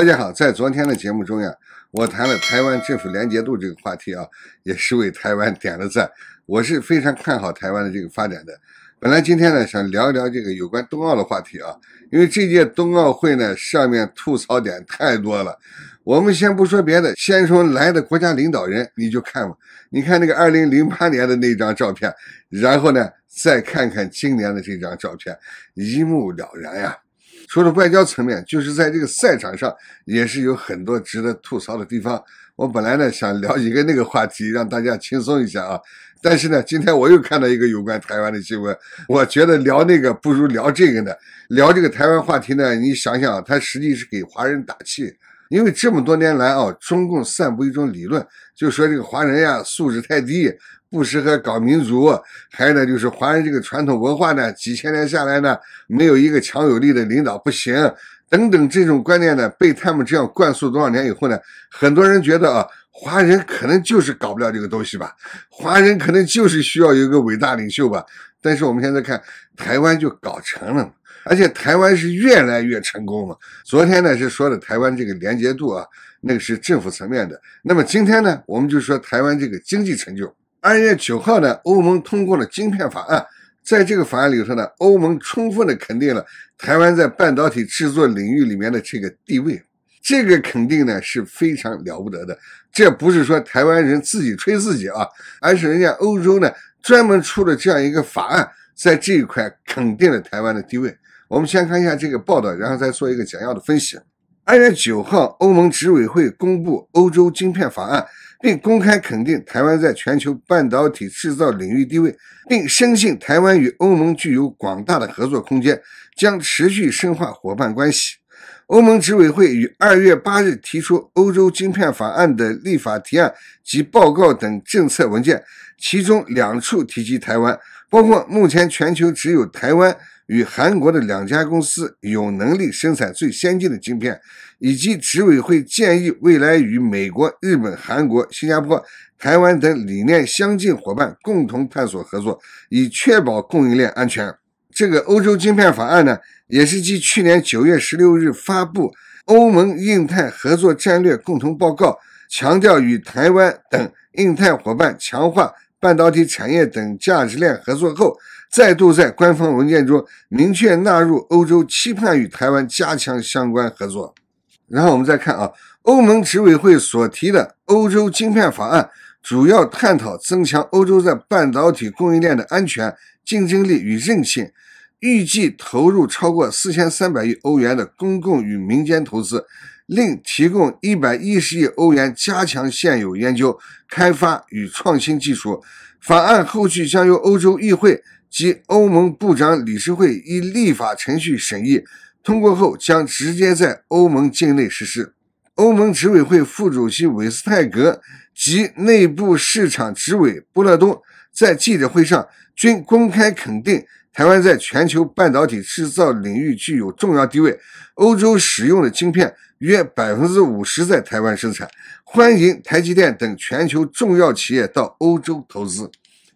大家好，在昨天的节目中呀，我谈了台湾政府廉洁度这个话题啊，也是为台湾点了赞。我是非常看好台湾的这个发展的。本来今天呢，想聊一聊这个有关冬奥的话题啊，因为这届冬奥会呢，上面吐槽点太多了。我们先不说别的，先说来的国家领导人，你就看吧。你看那个二零零八年的那张照片，然后呢，再看看今年的这张照片，一目了然呀。除了外交层面，就是在这个赛场上也是有很多值得吐槽的地方。我本来呢想聊一个那个话题，让大家轻松一下啊，但是呢，今天我又看到一个有关台湾的新闻，我觉得聊那个不如聊这个呢。聊这个台湾话题呢，你想想，它实际是给华人打气。因为这么多年来啊，中共散布一种理论，就说这个华人呀素质太低，不适合搞民族。还有呢，就是华人这个传统文化呢，几千年下来呢，没有一个强有力的领导不行。等等，这种观念呢，被他们这样灌输多少年以后呢？很多人觉得啊，华人可能就是搞不了这个东西吧，华人可能就是需要有一个伟大领袖吧。但是我们现在看，台湾就搞成了，而且台湾是越来越成功了。昨天呢是说的台湾这个连结度啊，那个是政府层面的。那么今天呢，我们就说台湾这个经济成就。二月九号呢，欧盟通过了晶片法案。在这个法案里头呢，欧盟充分的肯定了台湾在半导体制作领域里面的这个地位，这个肯定呢是非常了不得的。这不是说台湾人自己吹自己啊，而是人家欧洲呢专门出了这样一个法案，在这一块肯定了台湾的地位。我们先看一下这个报道，然后再做一个简要的分析。二月九号，欧盟执委会公布《欧洲晶片法案》。并公开肯定台湾在全球半导体制造领域地位，并深信台湾与欧盟具有广大的合作空间，将持续深化伙伴关系。欧盟执委会于二月八日提出《欧洲晶片法案》的立法提案及报告等政策文件，其中两处提及台湾。包括目前全球只有台湾与韩国的两家公司有能力生产最先进的晶片，以及执委会建议未来与美国、日本、韩国、新加坡、台湾等理念相近伙伴共同探索合作，以确保供应链安全。这个欧洲晶片法案呢，也是继去年九月十六日发布欧盟印太合作战略共同报告，强调与台湾等印太伙伴强化。半导体产业等价值链合作后，再度在官方文件中明确纳入欧洲，期盼与台湾加强相关合作。然后我们再看啊，欧盟执委会所提的《欧洲晶片法案》，主要探讨增强欧洲在半导体供应链的安全、竞争力与韧性，预计投入超过四千三百亿欧元的公共与民间投资。另提供110亿欧元加强现有研究、开发与创新技术。法案后续将由欧洲议会及欧盟部长理事会依立法程序审议通过后，将直接在欧盟境内实施。欧盟执委会副主席韦斯泰格及内部市场执委布勒东在记者会上均公开肯定。台湾在全球半导体制造领域具有重要地位，欧洲使用的晶片约百分之五十在台湾生产。欢迎台积电等全球重要企业到欧洲投资，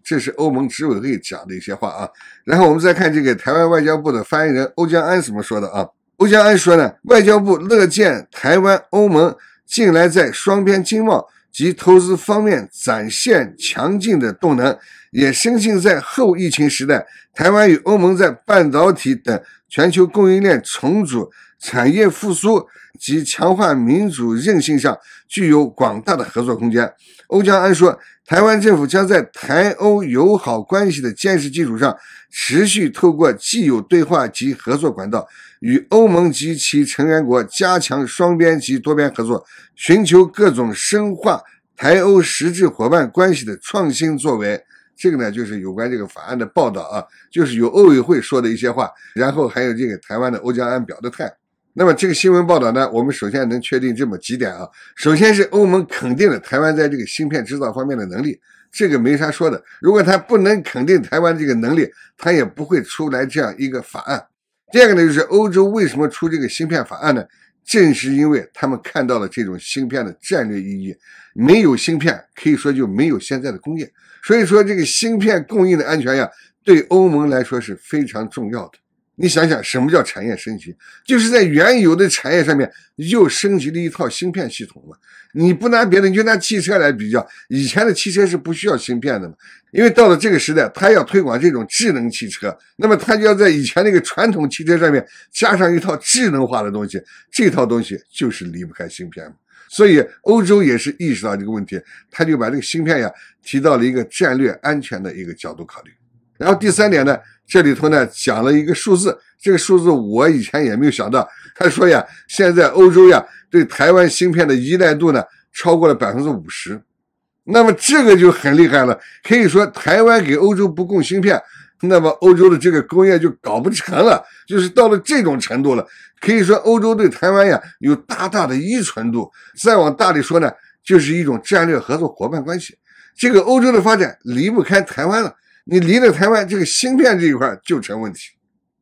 这是欧盟执委会讲的一些话啊。然后我们再看这个台湾外交部的发言人欧江安怎么说的啊？欧江安说呢，外交部乐见台湾欧盟近来在双边经贸。及投资方面展现强劲的动能，也深信在后疫情时代，台湾与欧盟在半导体等全球供应链重组、产业复苏及强化民主韧性上，具有广大的合作空间。欧江安说，台湾政府将在台欧友好关系的坚实基础上，持续透过既有对话及合作管道，与欧盟及其成员国加强双边及多边合作，寻求各种深化。台欧实质伙伴关系的创新作为，这个呢就是有关这个法案的报道啊，就是有欧委会说的一些话，然后还有这个台湾的欧江安表的态。那么这个新闻报道呢，我们首先能确定这么几点啊，首先是欧盟肯定了台湾在这个芯片制造方面的能力，这个没啥说的。如果他不能肯定台湾这个能力，他也不会出来这样一个法案。第二个呢，就是欧洲为什么出这个芯片法案呢？正是因为他们看到了这种芯片的战略意义，没有芯片可以说就没有现在的工业，所以说这个芯片供应的安全呀，对欧盟来说是非常重要的。你想想，什么叫产业升级？就是在原有的产业上面又升级了一套芯片系统嘛。你不拿别的，你就拿汽车来比较。以前的汽车是不需要芯片的嘛，因为到了这个时代，它要推广这种智能汽车，那么它就要在以前那个传统汽车上面加上一套智能化的东西，这套东西就是离不开芯片嘛。所以欧洲也是意识到这个问题，他就把这个芯片呀提到了一个战略安全的一个角度考虑。然后第三点呢？这里头呢讲了一个数字，这个数字我以前也没有想到。他说呀，现在欧洲呀对台湾芯片的依赖度呢超过了百分之五十，那么这个就很厉害了。可以说台湾给欧洲不供芯片，那么欧洲的这个工业就搞不成了，就是到了这种程度了。可以说欧洲对台湾呀有大大的依存度，再往大里说呢，就是一种战略合作伙伴关系。这个欧洲的发展离不开台湾了。你离了台湾，这个芯片这一块就成问题。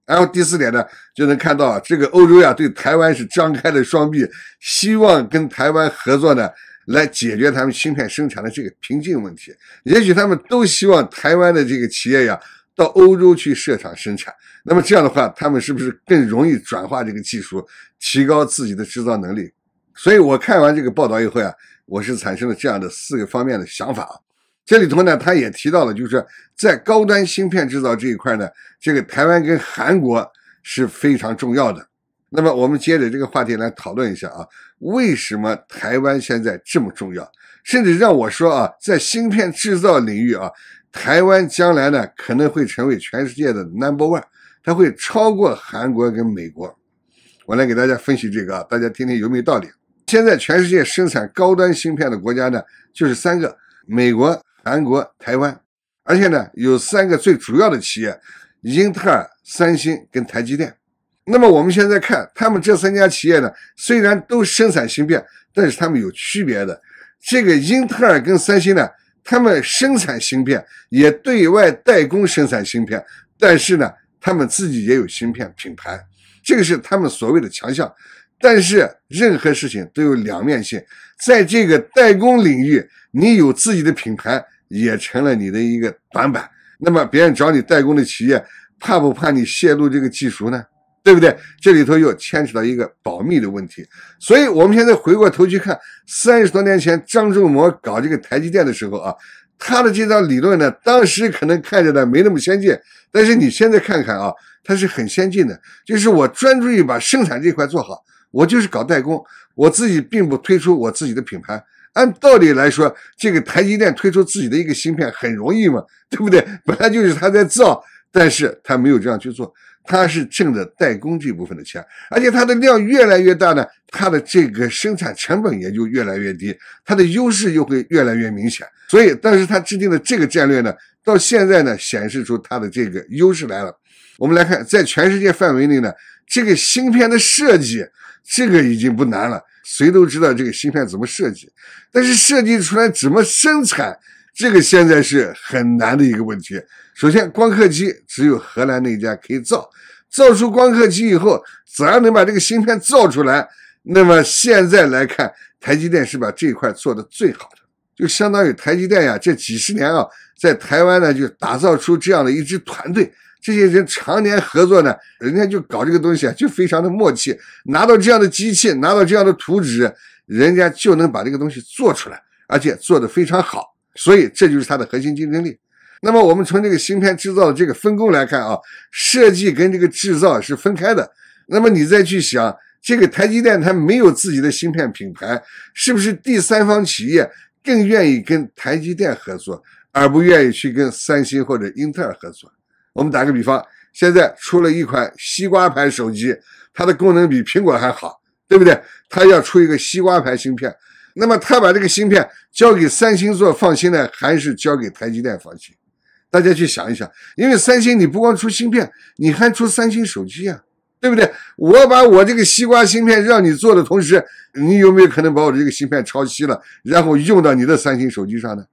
然后第四点呢，就能看到啊，这个欧洲呀对台湾是张开了双臂，希望跟台湾合作呢，来解决他们芯片生产的这个瓶颈问题。也许他们都希望台湾的这个企业呀到欧洲去设厂生产。那么这样的话，他们是不是更容易转化这个技术，提高自己的制造能力？所以我看完这个报道以后呀，我是产生了这样的四个方面的想法。这里头呢，他也提到了，就是在高端芯片制造这一块呢，这个台湾跟韩国是非常重要的。那么我们接着这个话题来讨论一下啊，为什么台湾现在这么重要？甚至让我说啊，在芯片制造领域啊，台湾将来呢可能会成为全世界的 Number one，它会超过韩国跟美国。我来给大家分析这个，大家听听有没有道理？现在全世界生产高端芯片的国家呢，就是三个，美国。韩国、台湾，而且呢，有三个最主要的企业：英特尔、三星跟台积电。那么我们现在看，他们这三家企业呢，虽然都生产芯片，但是他们有区别的。这个英特尔跟三星呢，他们生产芯片，也对外代工生产芯片，但是呢，他们自己也有芯片品牌，这个是他们所谓的强项。但是任何事情都有两面性，在这个代工领域，你有自己的品牌也成了你的一个短板。那么别人找你代工的企业，怕不怕你泄露这个技术呢？对不对？这里头又牵扯到一个保密的问题。所以我们现在回过头去看，三十多年前张仲谋搞这个台积电的时候啊，他的这套理论呢，当时可能看着呢没那么先进，但是你现在看看啊，它是很先进的。就是我专注于把生产这块做好。我就是搞代工，我自己并不推出我自己的品牌。按道理来说，这个台积电推出自己的一个芯片很容易嘛，对不对？本来就是他在造，但是他没有这样去做，他是挣的代工这部分的钱，而且它的量越来越大呢，它的这个生产成本也就越来越低，它的优势又会越来越明显。所以，但是他制定的这个战略呢，到现在呢，显示出它的这个优势来了。我们来看，在全世界范围内呢，这个芯片的设计。这个已经不难了，谁都知道这个芯片怎么设计，但是设计出来怎么生产，这个现在是很难的一个问题。首先，光刻机只有荷兰那家可以造，造出光刻机以后，只要能把这个芯片造出来，那么现在来看，台积电是把这一块做的最好的，就相当于台积电呀，这几十年啊，在台湾呢就打造出这样的一支团队。这些人常年合作呢，人家就搞这个东西啊，就非常的默契。拿到这样的机器，拿到这样的图纸，人家就能把这个东西做出来，而且做得非常好。所以这就是它的核心竞争力。那么我们从这个芯片制造的这个分工来看啊，设计跟这个制造是分开的。那么你再去想，这个台积电它没有自己的芯片品牌，是不是第三方企业更愿意跟台积电合作，而不愿意去跟三星或者英特尔合作？我们打个比方，现在出了一款西瓜牌手机，它的功能比苹果还好，对不对？它要出一个西瓜牌芯片，那么它把这个芯片交给三星做，放心呢，还是交给台积电放心？大家去想一想，因为三星你不光出芯片，你还出三星手机呀，对不对？我把我这个西瓜芯片让你做的同时，你有没有可能把我的这个芯片抄袭了，然后用到你的三星手机上呢？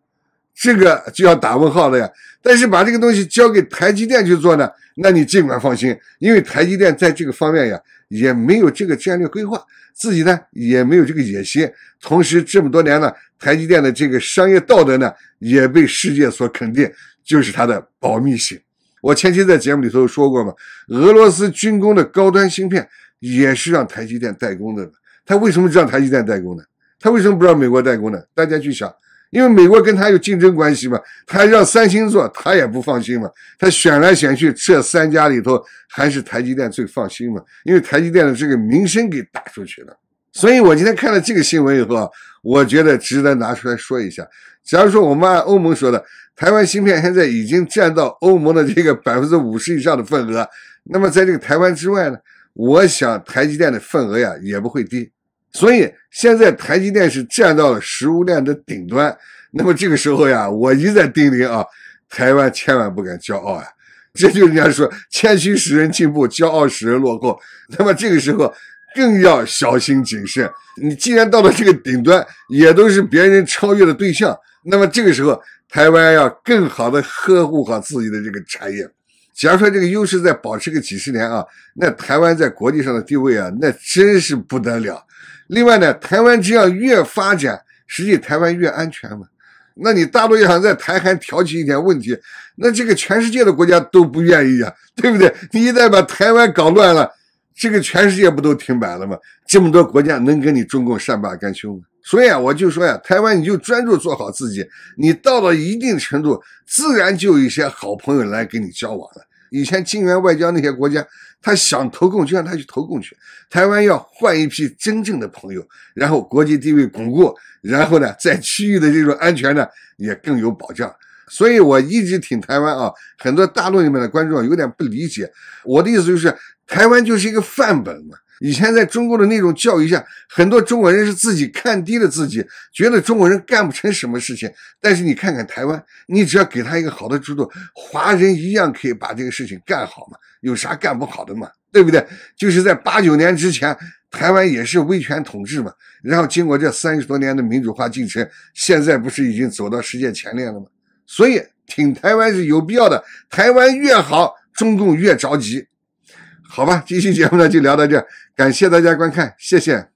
这个就要打问号了呀！但是把这个东西交给台积电去做呢，那你尽管放心，因为台积电在这个方面呀，也没有这个战略规划，自己呢也没有这个野心。同时，这么多年呢，台积电的这个商业道德呢，也被世界所肯定，就是它的保密性。我前期在节目里头说过嘛，俄罗斯军工的高端芯片也是让台积电代工的。他为什么让台积电代工呢？他为什么不让美国代工呢？大家去想。因为美国跟他有竞争关系嘛，他让三星做，他也不放心嘛。他选来选去，这三家里头还是台积电最放心嘛。因为台积电的这个名声给打出去了，所以我今天看了这个新闻以后啊，我觉得值得拿出来说一下。假如说我们按欧盟说的，台湾芯片现在已经占到欧盟的这个百分之五十以上的份额，那么在这个台湾之外呢，我想台积电的份额呀也不会低。所以现在台积电是站到了食物链的顶端，那么这个时候呀，我一再叮咛啊，台湾千万不敢骄傲啊！这就人家说，谦虚使人进步，骄傲使人落后。那么这个时候更要小心谨慎。你既然到了这个顶端，也都是别人超越的对象，那么这个时候，台湾要更好的呵护好自己的这个产业，假如说这个优势再保持个几十年啊，那台湾在国际上的地位啊，那真是不得了。另外呢，台湾这样越发展，实际台湾越安全嘛。那你大陆要想在台海挑起一点问题，那这个全世界的国家都不愿意呀，对不对？你一旦把台湾搞乱了，这个全世界不都停摆了吗？这么多国家能跟你中共善罢甘休吗？所以啊，我就说呀，台湾你就专注做好自己，你到了一定程度，自然就有一些好朋友来跟你交往了。以前金元外交那些国家。他想投共就让他去投共去，台湾要换一批真正的朋友，然后国际地位巩固，然后呢，在区域的这种安全呢也更有保障。所以我一直挺台湾啊，很多大陆里面的观众有点不理解我的意思，就是台湾就是一个范本嘛。以前在中国的那种教育下，很多中国人是自己看低了自己，觉得中国人干不成什么事情。但是你看看台湾，你只要给他一个好的制度，华人一样可以把这个事情干好嘛，有啥干不好的嘛，对不对？就是在八九年之前，台湾也是威权统治嘛，然后经过这三十多年的民主化进程，现在不是已经走到世界前列了吗？所以挺台湾是有必要的，台湾越好，中共越着急。好吧，这期节目呢就聊到这感谢大家观看，谢谢。